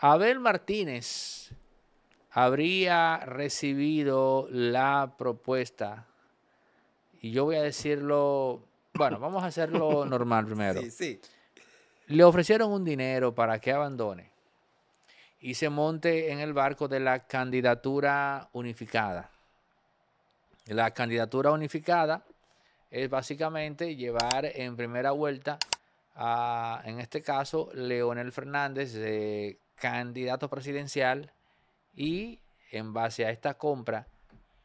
Abel Martínez habría recibido la propuesta, y yo voy a decirlo, bueno, vamos a hacerlo normal primero. Sí, sí. Le ofrecieron un dinero para que abandone y se monte en el barco de la candidatura unificada. La candidatura unificada es básicamente llevar en primera vuelta a, en este caso, Leonel Fernández de candidato presidencial y en base a esta compra,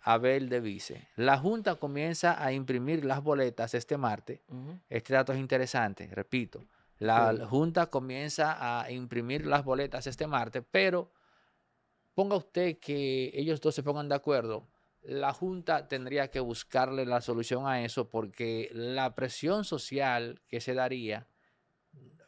Abel de Vice. La Junta comienza a imprimir las boletas este martes. Este dato es interesante, repito. La Junta comienza a imprimir las boletas este martes, pero ponga usted que ellos dos se pongan de acuerdo. La Junta tendría que buscarle la solución a eso porque la presión social que se daría,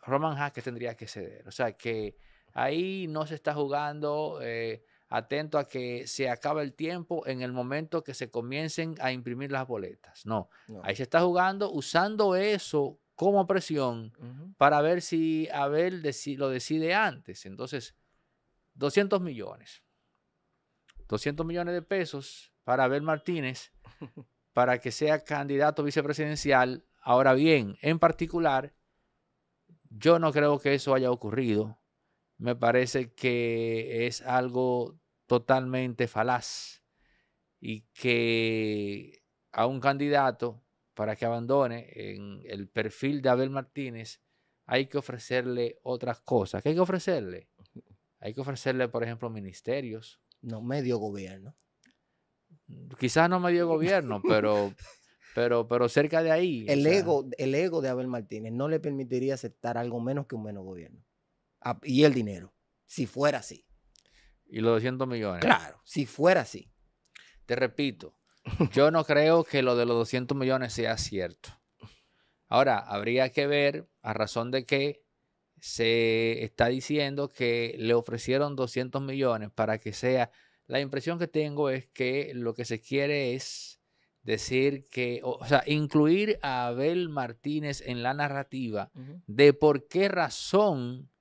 Roman que tendría que ceder. O sea, que Ahí no se está jugando. Eh, atento a que se acabe el tiempo en el momento que se comiencen a imprimir las boletas. No, ahí se está jugando usando eso como presión para ver si Abel lo decide antes. Entonces, 200 millones. 200 millones de pesos para Abel Martínez para que sea candidato vicepresidencial. Ahora bien, en particular, yo no creo que eso haya ocurrido me parece que es algo totalmente falaz y que a un candidato para que abandone en el perfil de Abel Martínez hay que ofrecerle otras cosas. ¿Qué hay que ofrecerle? Hay que ofrecerle, por ejemplo, ministerios. No, medio gobierno. Quizás no medio gobierno, pero, pero, pero cerca de ahí. El, ego, el ego de Abel Martínez no le permitiría aceptar algo menos que un menos gobierno y el dinero, si fuera así. Y los 200 millones. Claro, si fuera así. Te repito, yo no creo que lo de los 200 millones sea cierto. Ahora, habría que ver a razón de que se está diciendo que le ofrecieron 200 millones para que sea... La impresión que tengo es que lo que se quiere es decir que, o, sea, incluir a Abel Martínez en la narrativa de por qué razón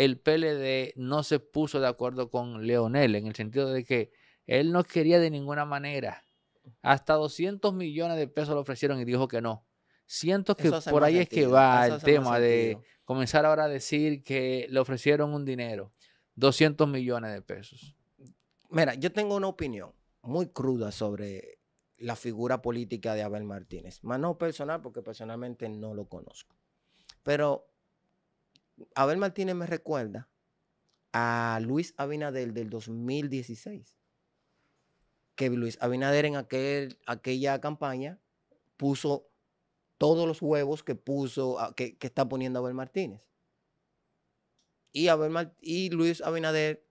el PLD no se puso de acuerdo con Leonel, en el sentido de que él no quería de ninguna manera. Hasta 200 millones de pesos le ofrecieron y dijo que no. Siento que por ahí es que va el tema de comenzar ahora a decir que le ofrecieron un dinero, 200 millones de pesos. Mira, yo tengo una opinión muy cruda sobre la figura política de Abel Martínez, más no personal porque personalmente no lo conozco. Pero Abel Martínez me recuerda a Luis Abinader del 2016. Que Luis Abinader en aquella campaña puso todos los huevos que puso, que, está poniendo Abel Martínez. Y, Abel y Luis Abinader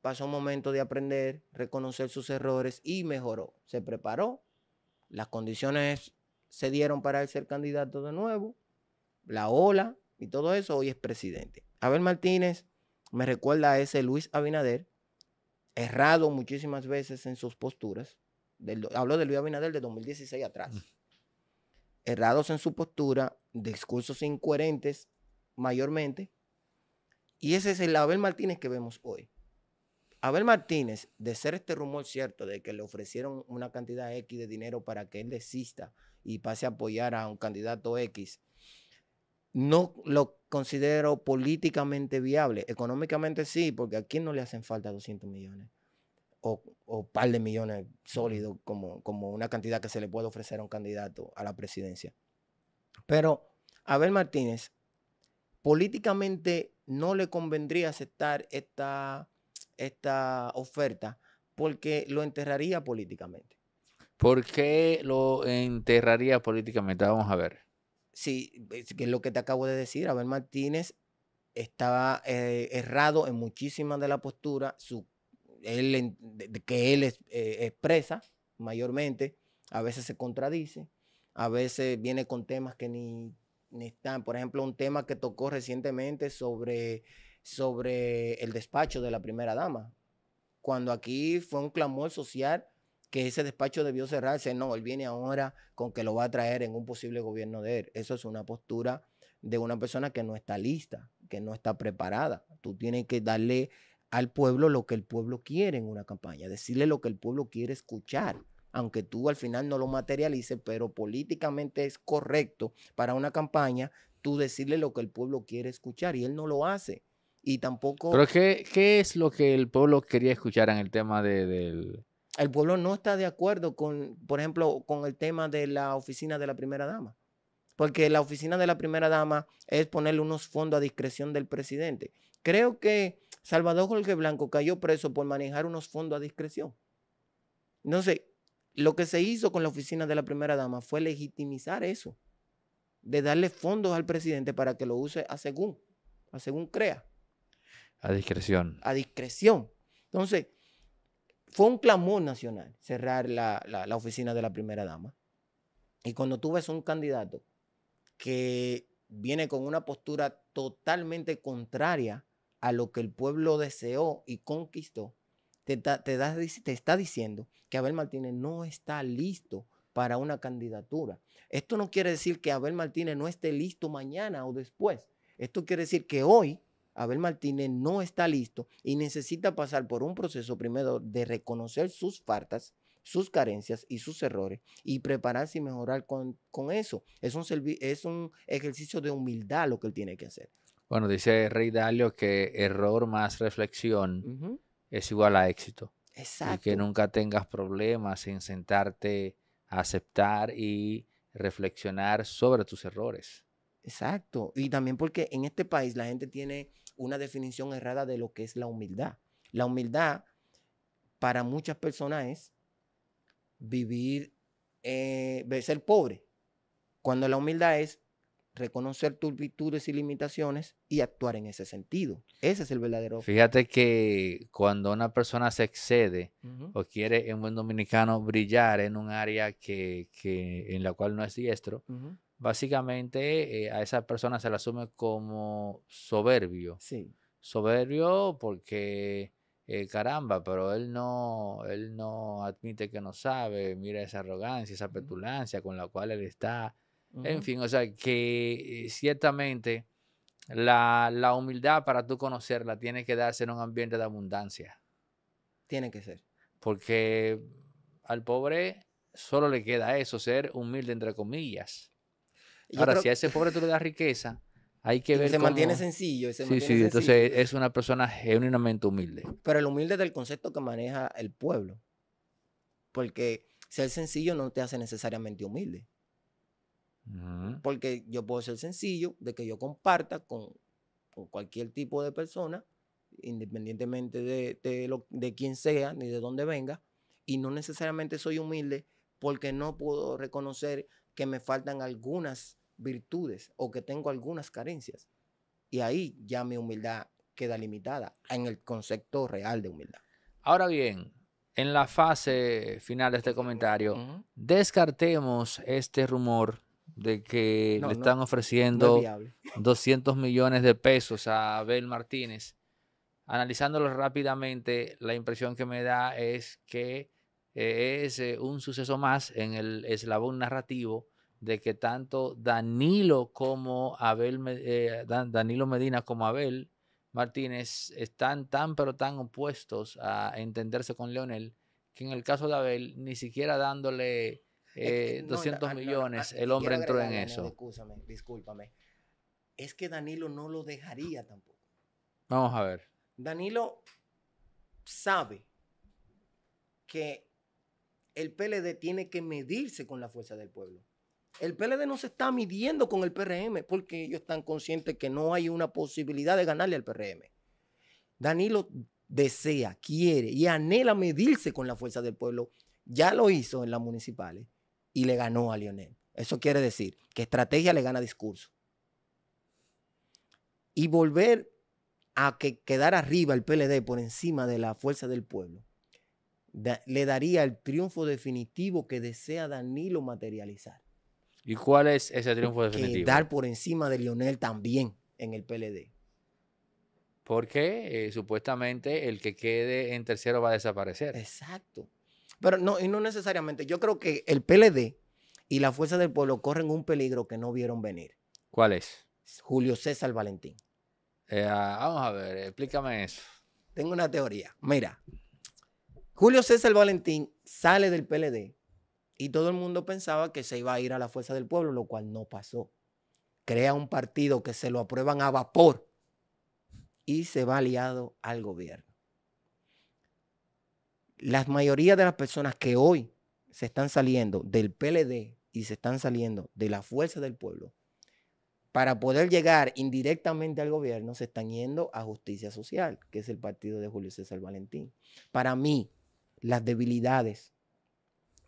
pasó un momento de aprender, reconocer sus errores y mejoró. Se preparó, las condiciones se dieron para él ser candidato de nuevo, la ola y todo eso, hoy es presidente. Abel Martínez me recuerda a ese Luis Abinader, errado muchísimas veces en sus posturas. Del, hablo de Luis Abinader de 2016 atrás. Errados en su postura, discursos incoherentes mayormente. Y ese es el Abel Martínez que vemos hoy. Abel Martínez, de ser este rumor cierto de que le ofrecieron una cantidad X de dinero para que él desista y pase a apoyar a un candidato X, no lo considero políticamente viable. Económicamente sí, porque a quién no le hacen falta 200 millones o, o par de millones sólidos como, como una cantidad que se le puede ofrecer a un candidato a la presidencia. Pero Abel Martínez, políticamente no le convendría aceptar esta, esta oferta porque lo enterraría políticamente. ¿Por qué lo enterraría políticamente? Vamos a ver. Sí, que es lo que te acabo de decir. Abel Martínez estaba eh, errado en muchísimas de las posturas que él eh, expresa mayormente. A veces se contradice, a veces viene con temas que ni, están. Por ejemplo, un tema que tocó recientemente sobre, sobre el despacho de la primera dama, cuando aquí fue un clamor social que ese despacho debió cerrarse. No, él viene ahora con que lo va a traer en un posible gobierno de él. Eso es una postura de una persona que no está lista, que no está preparada. Tú tienes que darle al pueblo lo que el pueblo quiere en una campaña, decirle lo que el pueblo quiere escuchar, aunque tú al final no lo materialices, pero políticamente es correcto para una campaña tú decirle lo que el pueblo quiere escuchar y él no lo hace. Y tampoco... Pero ¿qué, es lo que el pueblo quería escuchar en el tema de, del el pueblo no está de acuerdo con, por ejemplo, con el tema de la oficina de la primera dama. Porque la oficina de la primera dama es ponerle unos fondos a discreción del presidente. Creo que Salvador Jorge Blanco cayó preso por manejar unos fondos a discreción. No sé. lo que se hizo con la oficina de la primera dama fue legitimizar eso, de darle fondos al presidente para que lo use a según, a según crea. A discreción. A discreción. Entonces, fue un clamor nacional cerrar la, oficina de la primera dama. Y cuando tú ves un candidato que viene con una postura totalmente contraria a lo que el pueblo deseó y conquistó, te, te, te está diciendo que Abel Martínez no está listo para una candidatura. Esto no quiere decir que Abel Martínez no esté listo mañana o después. Esto quiere decir que hoy Abel Martínez no está listo y necesita pasar por un proceso primero de reconocer sus faltas, sus carencias y sus errores y prepararse y mejorar con, eso. Es un, es un ejercicio de humildad lo que él tiene que hacer. Bueno, dice Rey Dalio que error más reflexión es igual a éxito. Exacto. Y que nunca tengas problemas en sentarte a aceptar y reflexionar sobre tus errores. Exacto. Y también porque en este país la gente tiene una definición errada de lo que es la humildad. La humildad para muchas personas es vivir, eh, ser pobre, cuando la humildad es reconocer tus virtudes y limitaciones y actuar en ese sentido. Ese es el verdadero. Fíjate que cuando una persona se excede o quiere en buen dominicano brillar en un área que, en la cual no es diestro, básicamente eh, a esa persona se la asume como soberbio. Sí. Soberbio porque, eh, caramba, pero él no, él no admite que no sabe, mira esa arrogancia, esa petulancia con la cual él está. En fin, o sea, que eh, ciertamente la, la humildad para tú conocerla tiene que darse en un ambiente de abundancia. Tiene que ser. Porque al pobre solo le queda eso, ser humilde entre comillas. Ahora, si a ese pobre tú le das riqueza, hay que ver. Se mantiene sencillo. sí, sí, entonces es una persona genuinamente humilde. Pero el humilde es el concepto que maneja el pueblo. Porque ser sencillo no te hace necesariamente humilde. Porque yo puedo ser sencillo de que yo comparta con, cualquier tipo de persona, independientemente de, de quién sea ni de dónde venga, y no necesariamente soy humilde porque no puedo reconocer que me faltan algunas virtudes o que tengo algunas carencias. Y ahí ya mi humildad queda limitada en el concepto real de humildad. Ahora bien, en la fase final de este comentario, descartemos este rumor de que le están ofreciendo 200 millones de pesos a Abel Martínez. Analizándolo rápidamente, la impresión que me da es que eh, es eh, un suceso más en el eslabón narrativo de que tanto Danilo como Abel, eh, Danilo Medina como Abel Martínez están tan pero tan opuestos a entenderse con Leonel que en el caso de Abel ni siquiera dándole 200 eh, ah, ah, millones el hombre entró en eso. Discúlpame, discúlpame. Es que Danilo no lo dejaría tampoco. Vamos a ver. Danilo sabe que el PLD tiene que medirse con la fuerza del pueblo el PLD no se está midiendo con el PRM porque ellos están conscientes que no hay una posibilidad de ganarle al PRM. Danilo desea, quiere y anhela medirse con la fuerza del pueblo. Ya lo hizo en las municipales y le ganó a Lionel. Eso quiere decir que estrategia le gana discurso. Y volver a que quedar arriba el PLD por encima de la fuerza del pueblo le daría el triunfo definitivo que desea Danilo materializar. ¿Y cuál es ese triunfo definitivo? dar por encima de Lionel también en el PLD. Porque eh, supuestamente el que quede en tercero va a desaparecer. Exacto. Pero no, y no necesariamente. Yo creo que el PLD y la Fuerza del Pueblo corren un peligro que no vieron venir. ¿Cuál es? Julio César Valentín. Eh, ah, vamos a ver, explícame eso. Tengo una teoría. Mira, Julio César Valentín sale del PLD y todo el mundo pensaba que se iba a ir a la fuerza del pueblo, lo cual no pasó. Crea un partido que se lo aprueban a vapor y se va aliado al gobierno. La mayoría de las personas que hoy se están saliendo del PLD y se están saliendo de la fuerza del pueblo para poder llegar indirectamente al gobierno, se están yendo a Justicia Social, que es el partido de Julio César Valentín. Para mí, las debilidades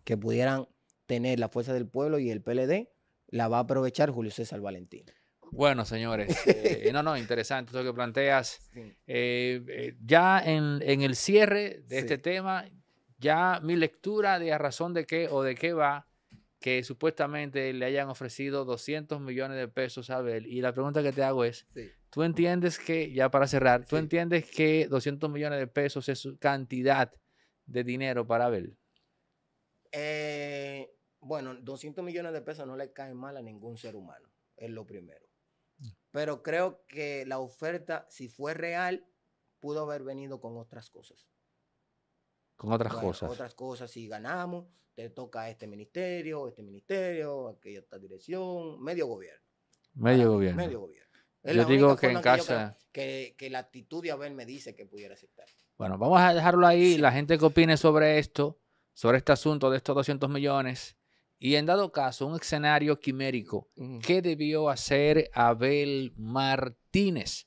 que pudieran tener la fuerza del pueblo y el PLD, la va a aprovechar Julio César Valentín. Bueno, señores, eh, no, no, interesante lo que planteas. Eh, eh, ya en, el cierre de este tema, ya mi lectura de a razón de qué o de qué va, que supuestamente le hayan ofrecido 200 millones de pesos a Abel. Y la pregunta que te hago es, ¿tú entiendes que, ya para cerrar, ¿tú entiendes que 200 millones de pesos es su cantidad de dinero para Abel? Eh, bueno, 200 millones de pesos no le caen mal a ningún ser humano, es lo primero. Mm. Pero creo que la oferta, si fue real, pudo haber venido con otras cosas. Con otras cosas. Otras cosas, si ganamos, te toca este ministerio, este ministerio, aquella otra dirección, medio gobierno. Medio gobierno. Medio Es yo digo que en casa. Que, que, la actitud de Abel me dice que pudiera aceptar. Bueno, vamos a dejarlo ahí. La gente que opine sobre esto sobre este asunto de estos 200 millones y en dado caso un escenario quimérico, que ¿qué debió hacer Abel Martínez?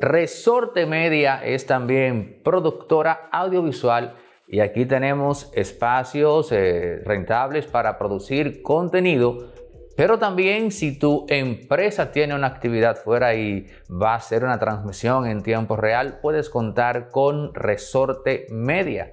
Resorte Media es también productora audiovisual y aquí tenemos espacios eh, rentables para producir contenido, pero también si tu empresa tiene una actividad fuera y va a hacer una transmisión en tiempo real, puedes contar con Resorte Media.